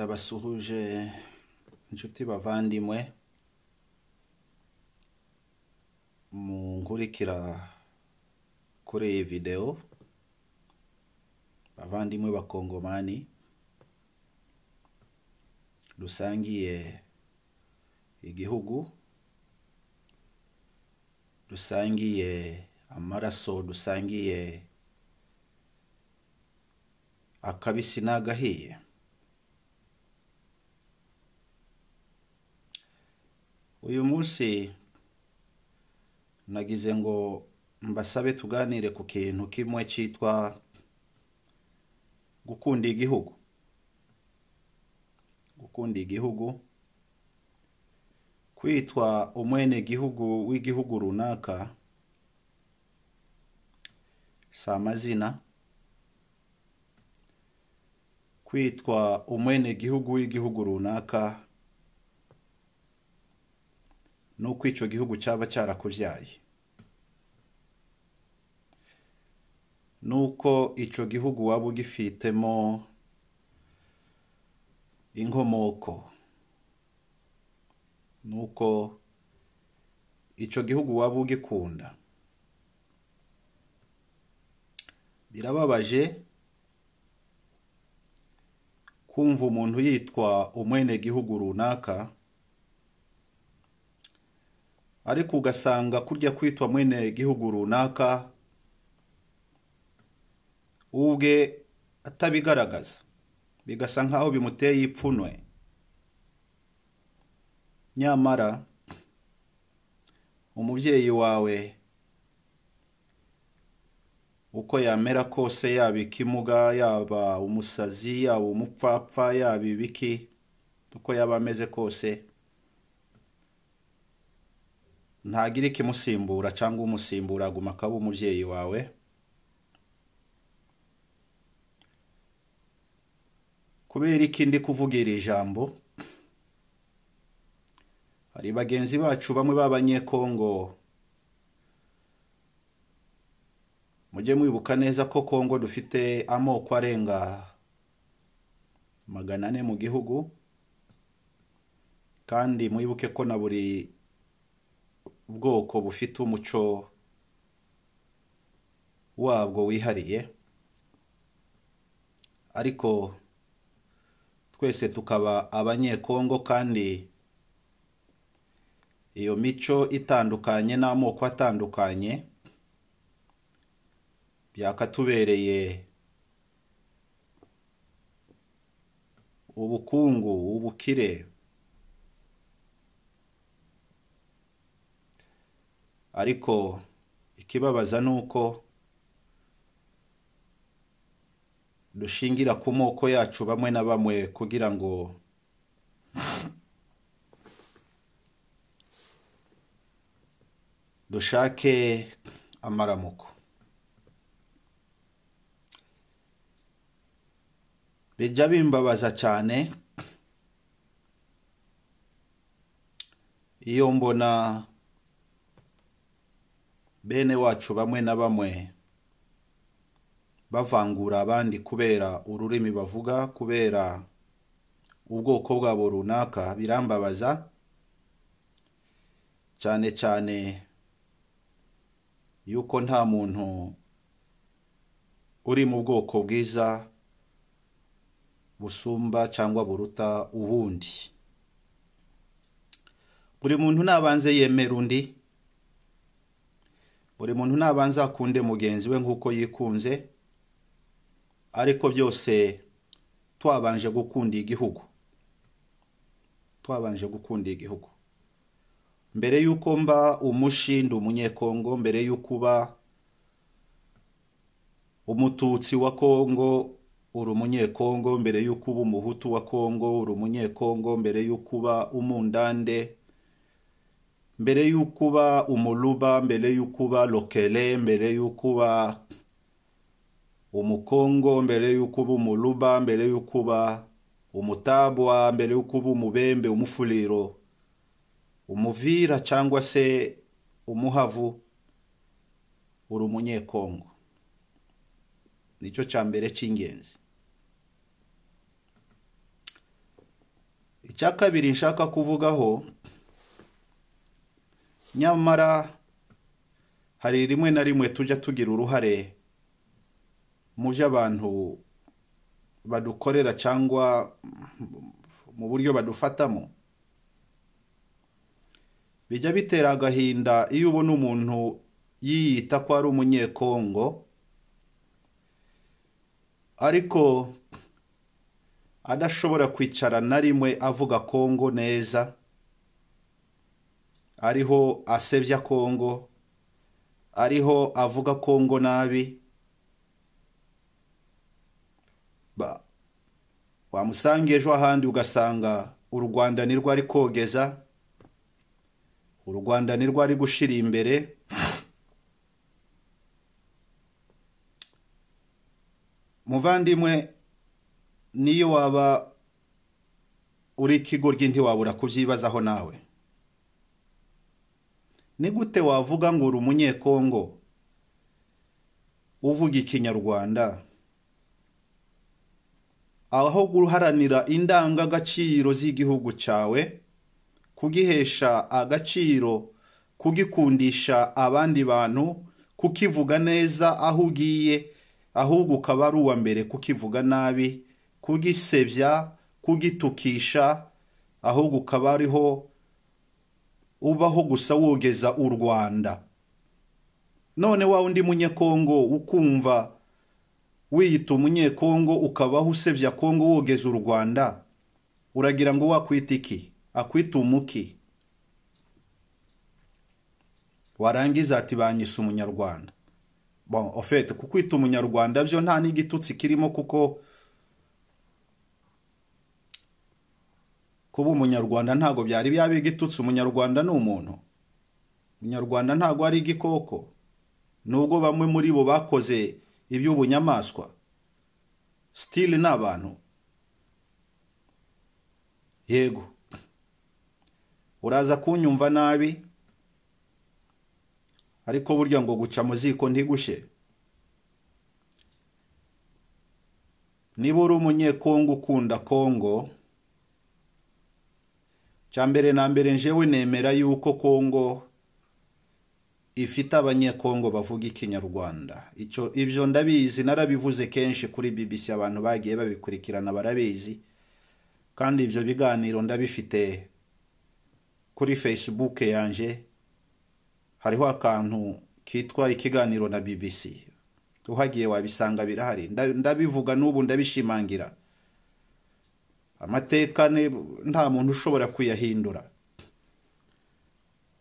ndabasuhuje inshuti bavandimwe mu nkurikira kuri iyi videwo bavandimwe bakongomani dusangiye igihugu dusangiye amaraso dusangiye akabisi n'agahiye uyu munsi nagize ngo mbasabe tuganire ku kintu kimwe cyitwa gukunda igihugu gukunda igihugu kwitwa umwenegihugu w'igihugu runaka si amazina kwitwa umwenegihugu w'igihugu runaka ni uko icyo gihugu cyaba cyarakubyaye ni uko icyo gihugu waba ugifitemo inkomoko ni uko icyo gihugu waba ugikunda birababaje kumva umuntu yitwa umwenegihugu runaka ariko ugasanga kurya kwitwa mwene igihugu runaka ubwe atabigaragaza bigasa nk'aho bimuteye ipfunwe nyamara umubyeyi wawe uko yamera kose yaba ikimuga yaba umusazi yaba umupfapfa yaba ibiki uko yaba ameze kose ntagira ikimusimbura cyangwa umusimbura aguma akaba umubyeyi wawe kubera ikindi ndi kuvuga iri jambo hari bagenzi bacu bamwe b'abanyekongo mujye mwibuka neza ko kongo dufite amoko arenga magana ane mu gihugu kandi mwibuke ko na buri bwoko bufite umuco wabwo wihariye ariko twese tukaba abanyekongo kandi iyo mico itandukanye n'amoko atandukanye byakatubereye ubukungu ubukire ariko ikibabaza ni uko dushingira ku moko yacu bamwe na bamwe kugira ngo dushake amaramuko bijya bimbabaza cyane iyo mbona bene wacu bamwe na bamwe bavangura abandi kubera ururimi bavuga kubera ubwoko bwabo runaka birambabaza cyane cyane yuko nta muntu uri mu bwoko bwiza busumba cyangwa buruta ubundi buri muntu nabanze yemera undi buri muntu nabanza akunde mugenzi we nk'uko yikunze ariko byose twabanje gukunda igihugu twabanje gukunda igihugu mbere y'uko mba umushindi umunyekongo mbere y'uko uba umututsi wa kongo uri umunyekongo mbere y'uko uba umuhutu wa kongo uri umunyekongo mbere y'uko uba umundande mbere y'uko uba umuruba mbere y'uko uba rokere mbere y'uko uba umukongo mbere y'uko uba umuruba mbere y'uko uba umutabwa mbere y'uko uba umubembe umufuriro umuvira cyangwa se umuhavu uri umunyekongo nicyo cya mbere cy'ingenzi icya kabiri nshaka kuvugaho nyamara hari rimwe na rimwe tujya tugira uruhare mu byo abantu badukorera cyangwa mu buryo badufatamo bijya bitera agahinda iyo ubona umuntu yiyita ko ari umunyekongo ariko adashobora kwicara na rimwe avuga kongo neza ariho asebya kongo ariho avuga kongo nabi wamusanga ejo ahandi ugasanga u rwanda nirwo ari kogeza u rwanda nirwo ari gushyira imbere muvandimwe niyo waba uri ikigoryi ntiwabura kubyibazaho nawe ni gute wavuga ngo uri umunyekongo uvuga ikinyarwanda aho guharanira indangagaciro z'igihugu cyawe kugihesha agaciro kugikundisha abandi bantu kukivuga neza aho ugiye ahubwo ukaba ari uwa mbere kukivuga nabi kugisebya kugitukisha ahubwo ukaba ariho ubaho gusa wogeza u rwanda none wa undi munyekongo ukumva wiyita umunyekongo ukabaho usebya kongo wogeza u rwanda uragira ngo wakwita iki akwita umuki warangiza ati banyise umunyarwanda bon ofete kukwita umunyarwanda byo nta n'igitutsi kirimo kuko kuba umunyarwanda ntabwo byari byaba igitutsi umunyarwanda ni umuntu umunyarwanda ntabwo ari igikoko nubwo bamwe muri bo bakoze iby'ubunyamaswa sitili ni abantu yego uraza kunyumva nabi ariko burya ngo guca mu ziko ntigushe niba uri umunyekongo ukunda kongo cya mbere na mbere njewe nemera yuko kongo ifite abanyekongo bavuga ikinyarwanda icyo ibyo ndabizi narabivuze kenshi kuri bbc abantu bagiye babikurikirana barabizi kandi ibyo biganiro ndabifite kuri facebook yanjye hariho akantu kitwa ikiganiro na bbc uhagiye wabisanga birahari ndabivuga n'ubu ndabishimangira amateka nta muntu ushobora kuyahindura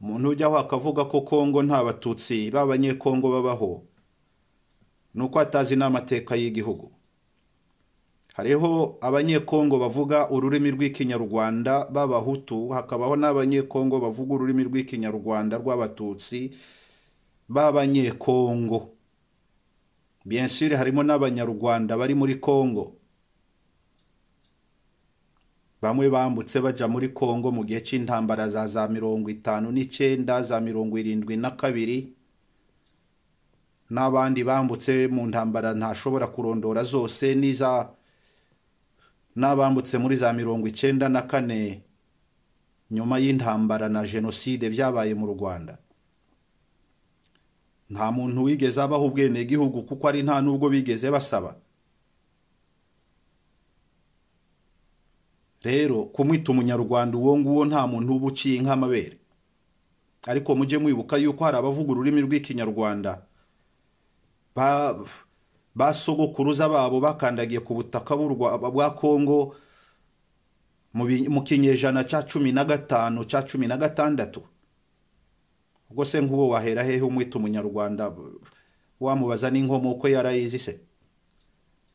umuntu ujyaho akavuga ko kongo nta batutsi b'abanyekongo babaho ni uko atazi n'amateka y'igihugu hariho abanyekongo bavuga ururimi rw'ikinyarwanda b'abahutu hakabaho n'abanyekongo bavuga ururimi rw'ikinyarwanda rw'abatutsi b'abanyekongo bensire harimo n'abanyarwanda bari muri kongo bamwe bambutse bajya muri congo mu gihe cy'intambara za za mirongo itanu n'icyenda za mirongo irindwi na kabiri n'abandi bambutse mu ntambara ntashobora kurondora zose n'iza n'abambutse muri za mirongo icyenda na kane nyuma y'intambara na jenoside byabaye mu rwanda nta muntu wigeze abaho ubwenegihugu kuko ari nta n'ubwo bigeze basaba rero kumwita umunyarwanda uwo nguwo nta muntu uba uciye nk'amabere ariko mujye mwibuka yuko hari abavuga ururimi rw'ikinyarwanda ba sogokuruza babo bakandagiye ku butaka bwa kongo mu kinyejana cya cumi na gatanu cya cumi na gatandatu ubwo se nk'uwo wahera hehe umwita umunyarwanda wamubaza n'inkomoko yarayizi se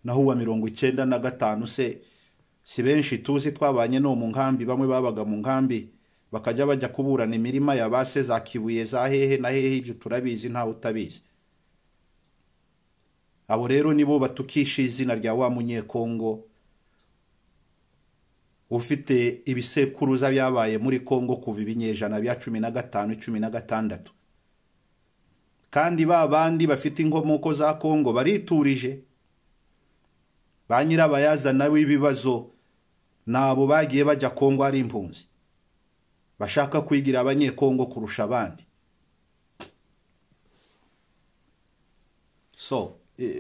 naho uwa mirongo icyenda na gatanu se si benshi tuzi twabanye no mu nkambi bamwe babaga mu nkambi bakajya bajya kuburana imirima ya base za kibuye za hehe na hehe ibyo turabizi ntawe utabizi abo rero nibo batukisha izina rya wa munyekongo ufite ibisekuruza byabaye muri kongo kuva ibinyejana bya cumi na gatanu cumi na gatandatu kandi ba bandi bafite inkomoko za kongo bariturije ba nyirabayazana w'ibibazo nabo bagiye bajya kongo ari impunzi bashaka kwigira abanyekongo kurusha abandi so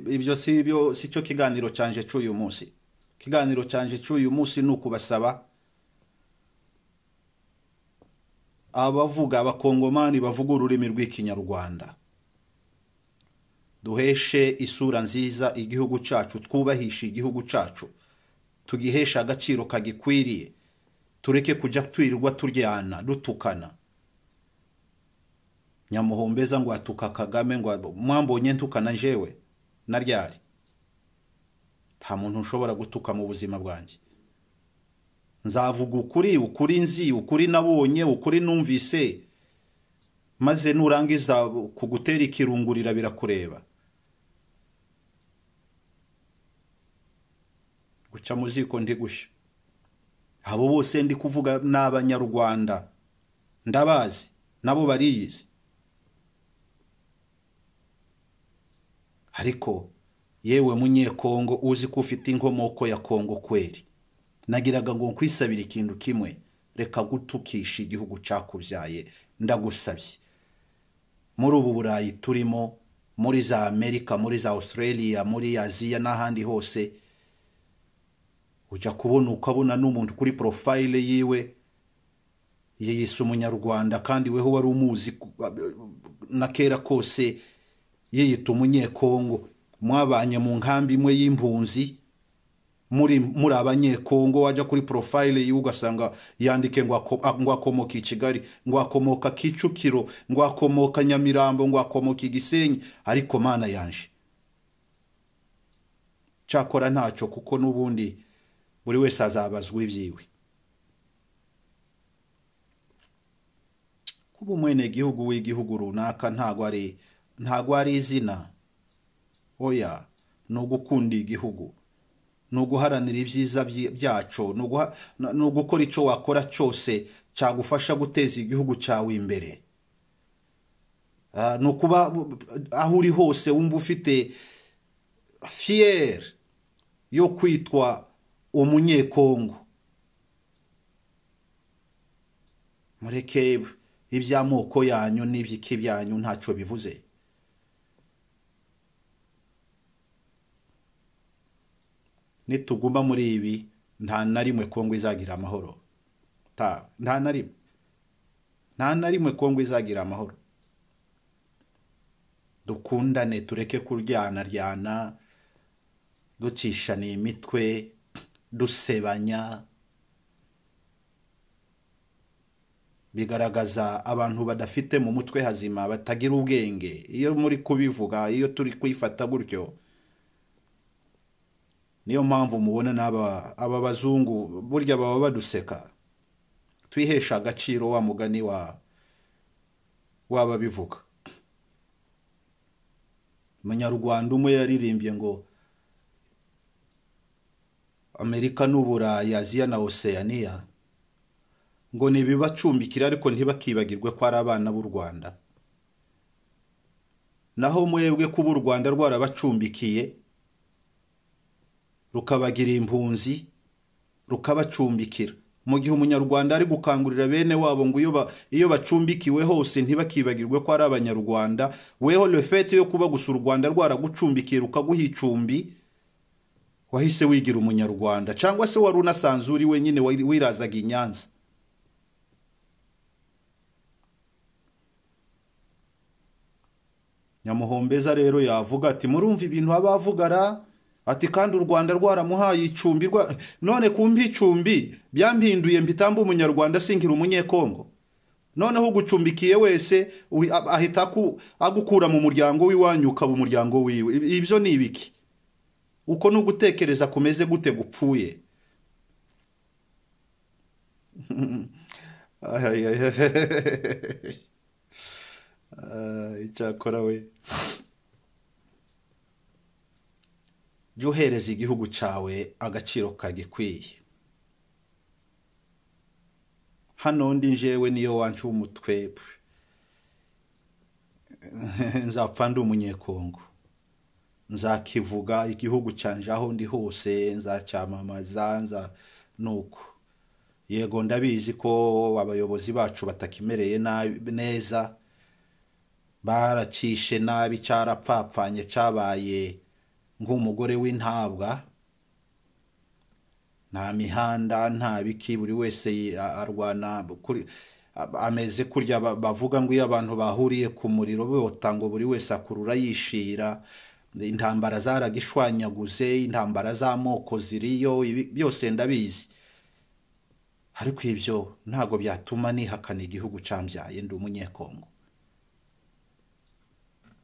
ibyo si byo si cyo kiganiro cyanje cy'uyu munsi ikiganiro cyanje cy'uyu munsi ni ukubasaba abavuga abakongomani bavuga ururimi rw'ikinyarwanda duheshe isura nziza igihugu cyacu twubahishe igihugu cyacu tugihesha agaciro kagikwiriye tureke kujya twirirwa turyana dutukana nyamuhombeza ngo atuka kagame ngo mwambonye ntukana njyewe na ryari nta muntu ushobora gutuka mu buzima bwanjye nzavuga ukuri ukuri nzi ukuri nabonye ukuri numvise maze nurangiza kugutera ikirungurira birakureba guca mu ziko ntigushye abo bose ndi kuvuga ni abanyarwanda ndabazi nabo bariyizi ariko yewe munyekongo uzi ko ufite inkomoko ya kongo kweri nagiraga ngo nkwisabire ikintu kimwe reka gutukisha igihugu cyakubyaye ndagusabye muri ubu burayi turimo muri za amerika muri za australia muri aziya n'ahandi hose ujya kubona ukabona n'umuntu kuri porofayile yiwe yiyise umunyarwanda kandi weho wari umuzi na kera kose yiyita umunyekongo mwabanye mu nkambi imwe y'impunzi muri abanyekongo wajya kuri porofayile yiwe ugasanga yandike ngo akomoka i kigali ngo akomoka kicukiro ngo akomoka nyamirambo ngo akomoka i ariko mana yanje cyakora ntacyo kuko n'ubundi buri wese azabazwa ibyiwe kuba umwenegihugu w'igihugu runaka ntago ari ari izina oya ni ugukunda igihugu ni uguharanira ibyiza byacu ni ugukora icyo wakora cyose cyagufasha guteza igihugu cyawe imbere ah, ni ukuba aho uri hose wumva ufite fiyeri yo kwitwa umunyekongo mureke iby'amoko yanyu n'iby'iki byanyu ntacyo bivuze nituguma muri ibi nta na rimwe kongo izagira amahoro nta na rimwe nta na rimwe kongo izagira amahoro dukundane tureke kuryana kuryanaryana ducishaniye imitwe dusebanya bigaragaza abantu badafite mu mutwe hazima batagira ubwenge iyo muri kubivuga iyo turi kwifata gutyo niyo mpamvu mubona n'aba aba bazungu burya baba baduseka twihesha agaciro wa mugani wa waba bivuga umunyarwanda umwe yaririmbye ngo amerika n'uburayi aziya na oseyaniya ngo ntibibacumbikire ariko ntibakibagirwe ko ari abana b'u rwanda naho mwebwe kuba u rwanda rwarabacumbikiye rukabagira impunzi rukabacumbikira mu gihe umunyarwanda ari gukangurira bene wabo ngo iyo bacumbikiwe hose ntibakibagirwe ko ari abanyarwanda weho refete yo kuba gusa u rwanda rwaragucumbikiye rukaguha icumbi wahise wigira umunyarwanda cyangwa se wari unasanze uri wenyine wirazaga i nyanza nyamuhombeza rero yavuga ati murumva ibintu aba avugara ati kandi u rwanda rwaramuhaye icumbi none kumpa icumbi byampinduye mpitamba umunyarwanda singira umunyekongo noneho ugucumbikiye wese ahita agukura mu muryango w'iwanyu ukaba umuryango wiwe ibyo ni ibiki uko ni ugutekereza kumeze gute gupfuye icyakora we jya uhereza igihugu cyawe agaciro kagikwiye hano undi njyewe niyo wanca umutwe nzapfa ndi umunyekongo nzakivuga igihugu cyanjye aho ndi hose nzacyamamaza nza nuko yego ndabizi ko abayobozi bacu batakimereye neza baracyishe nabi cyarapfapfanye cyabaye nk'umugore w'intabwa nta mihanda nta biki buri wese arwana ameze kurya bavuga ngo iyo abantu bahuriye ku muriro bota ngo buri wese akurura yishira intambara zaragishwanyaguze intambara z'amoko ziriyo byose ndabizi ariko ibyo ntabwo byatuma nihakana igihugu cyambyaye ndi umunyekongo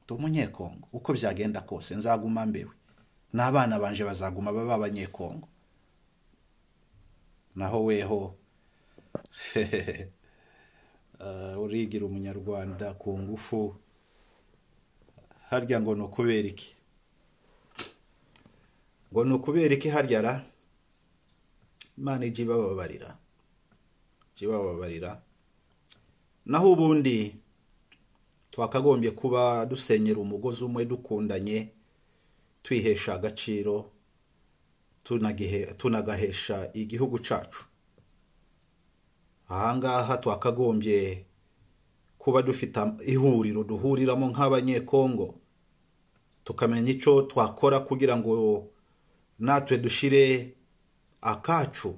ndi umunyekongo uko byagenda kose nzaguma mbewe n'abana banje bazaguma baba abanyekongo naho weho eh, urigira umunyarwanda ku ngufu harya ngo ni ukubera iki ngo ni ukubera iki harya ra imana ijya ibababarira ijya ibababarira naho ubundi twakagombye kuba dusenyera umugozi umwe dukundanye twihesha agaciro tunagahesha igihugu cyacu ahangaha twakagombye kuba dufite ihuriro duhuriramo nk'abanyekongo tukamenya icyo twakora kugira ngo natwe dushire akacu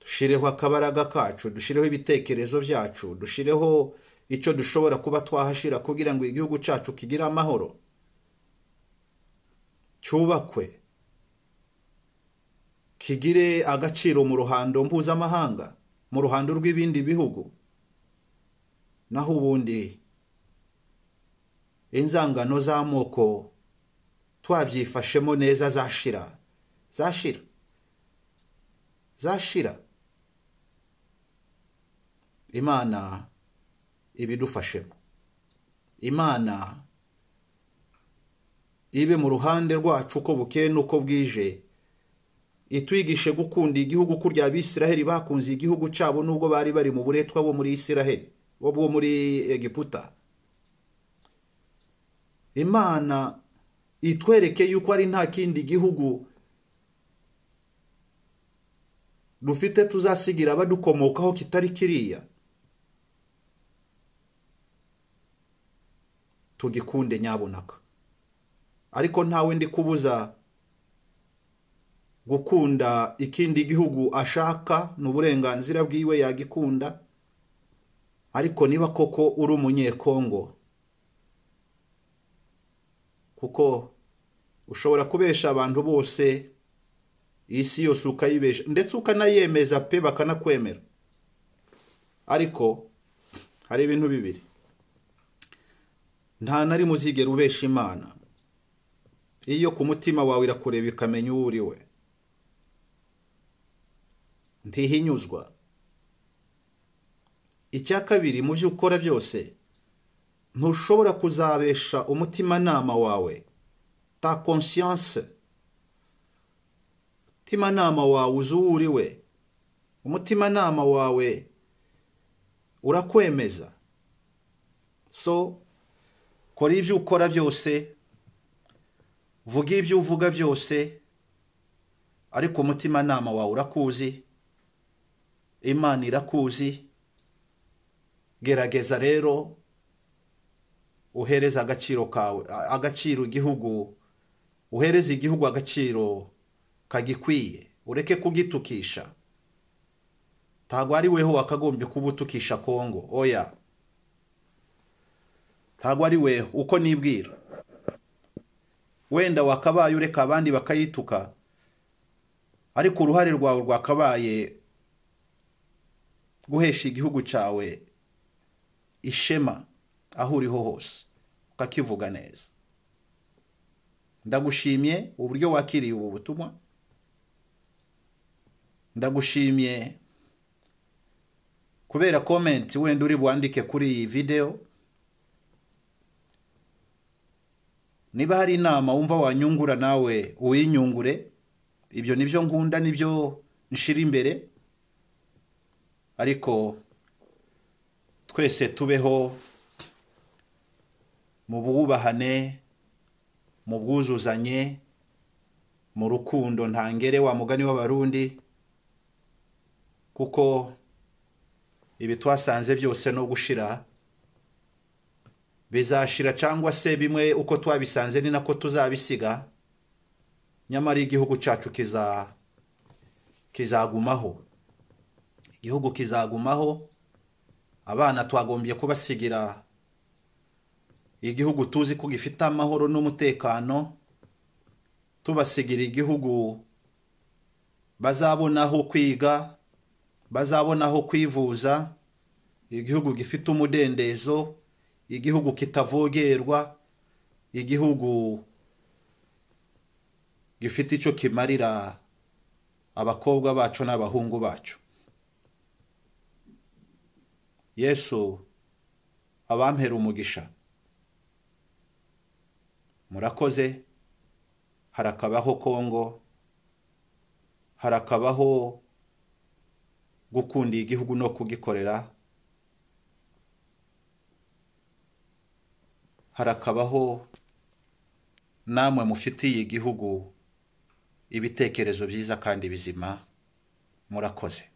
dushyireho akabaraga kacu dushyireho ibitekerezo byacu dushyireho icyo dushobora kuba twahashira kugira ngo igihugu cyacu kigire amahoro cyubakwe kigire agaciro mu ruhando mpuzamahanga mu ruhando rw'ibindi bihugu naho ubundi inzangano z'amoko twabyifashemo neza zashira zashira zashira imana ibidufashemo imana ibe mu ruhande rwacu uko bukeye n'uko bwije itwigishe gukunda igihugu kurya abisiraheli bakunze igihugu cyabo nubwo bari bari mu buretwa bo muri isiraheli bo muri egiputa imana itwereke yuko ari nta kindi gihugu dufite tuzasigira abadukomokaho kitari kiriya tugikunde nyabunaka ariko ntawe ndi kubuza gukunda ikindi gihugu ashaka ni uburenganzira bwiwe yagikunda ariko niba koko uri umunyekongo kuko ushobora kubesha abantu bose isi yose ukayibesha ndetse ukanayemeza pe bakanakwemera ariko hari ibintu bibiri nta nari muzigera ubesha imana iyo ku mutima wawe irakureba ikamenya uwo uri we ntihinyuzwa icya kabiri mu byo ukora byose ntushobora kuzabesha umutimanama wawe ta conscience umutimanama wawe uzuwuriwe umutimanama wawe urakwemeza so kora ibyo ukora byose vuga ibyo uvuga byose ariko umutimanama wawe urakuzi imana irakuzi gerageza rero uhereza agaciro kawe agaciro igihugu uhereze igihugu agaciro kagikwiye ureke kugitukisha ntabwo ari weho wakagombye kuba utukisha kongo oya ntabwo ari weho uko nibwira wenda wakabaye ureka abandi bakayituka ariko uruhare rwawe rwakabaye guhesha igihugu cyawe ishema aho uriho hose ukakivuga neza ndagushimiye uburyo wakiriye ubu butumwa ndagushimiye kubera komenti wenda uri bwandike kuri iyi videwo niba hari inama wumva wanyungura nawe uwinyungure ibyo nibyo ngunda nibyo nshira imbere ariko twese tubeho mu bwubahane mu bwuzuzanye mu rukundo ntangere wa mugani w'abarundi kuko ibi twasanze byose no gushira bizashira cyangwa se bimwe uko twabisanze ni nako tuzabisiga nyamara igihugu cyacu kizagumaho igihugu kizagumaho abana twagombye kubasigira igihugu tuzi ko gifite amahoro n'umutekano tubasigira igihugu bazabona aho kwiga bazabona aho kwivuza igihugu gifite umudendezo igihugu kitavogerwa igihugu gifite icyo kimarira abakobwa bacu n'abahungu bacu yesu abampera umugisha murakoze harakabaho kongo harakabaho gukunda igihugu no kugikorera harakabaho namwe mufitiye igihugu ibitekerezo byiza kandi bizima murakoze